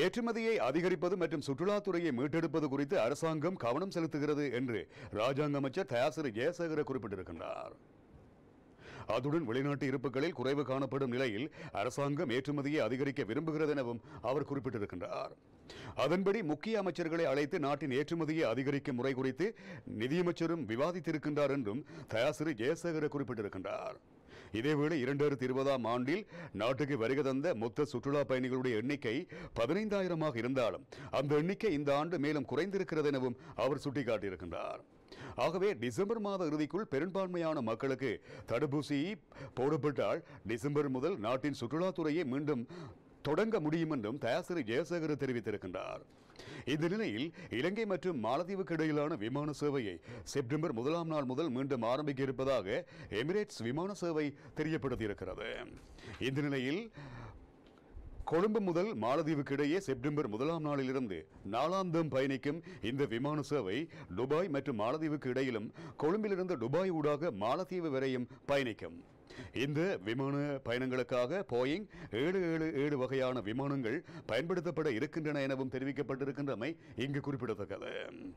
ஏற்றுமதியை அதிகரிப்பது மற்றும் சுற்றுலாத்துறையை மீட்டெடுப்பது குறித்து அரசாங்கம் கவனம் செலுத்துகிறது என்று ராஜாங்க அமைச்சர் தயாசிரி ஜெயசேகர குறிப்பிட்டிருக்கின்றார் அதுடன் வெளிநாட்டு இருப்புகளில் குறைவு காணப்படும் நிலையில் அரசாங்கம் ஏற்றுமதியை அதிகரிக்க விரும்புகிறது எனவும் அவர் குறிப்பிட்டிருக்கின்றார் அதன்படி முக்கிய அமைச்சர்களை அழைத்து நாட்டின் ஏற்றுமதியை அதிகரிக்கும் முறை குறித்து நிதியமைச்சரும் விவாதித்திருக்கின்றார் என்றும் தயாசிரி ஜெயசேகர குறிப்பிட்டிருக்கின்றார் இதேவேளை இரண்டாயிரத்தி இருபதாம் ஆண்டில் நாட்டுக்கு வருகை தந்த மொத்த சுற்றுலா பயணிகளுடைய எண்ணிக்கை பதினைந்தாயிரமாக இருந்தாலும் அந்த எண்ணிக்கை இந்த ஆண்டு மேலும் குறைந்திருக்கிறது எனவும் அவர் சுட்டிக்காட்டியிருக்கின்றார் ஆகவே டிசம்பர் மாத இறுதிக்குள் பெரும்பான்மையான மக்களுக்கு தடுப்பூசி போடப்பட்டால் டிசம்பர் முதல் நாட்டின் சுற்றுலாத்துறையே மீண்டும் தொடங்க முடியும் என்றும் தயாசிரி ஜெயசேகர் தெரிவித்திருக்கின்றார் இந்த நிலையில் இலங்கை மற்றும் மாலத்தீவுக்கு இடையிலான விமான சேவையை செப்டம்பர் முதலாம் நாள் முதல் மீண்டும் ஆரம்பிக்க இருப்பதாக எமிரேட்ஸ் விமான சேவை தெரியப்படுத்தியிருக்கிறது இந்த நிலையில் கொழும்பு முதல் மாலதீவுக்கு இடையே செப்டம்பர் முதலாம் நாளிலிருந்து நாலாம் தம் பயணிக்கும் இந்த விமான சேவை துபாய் மற்றும் மாலதீவுக்கு இடையிலும் கொழும்பிலிருந்து துபாய் ஊடாக மாலத்தீவு வரையும் பயணிக்கும் இந்த விமான பயணங்களுக்காக போயிங் ஏழு ஏழு ஏழு வகையான விமானங்கள் பயன்படுத்தப்பட இருக்கின்றன எனவும் தெரிவிக்கப்பட்டிருக்கின்றமை இங்கு குறிப்பிடத்தக்கது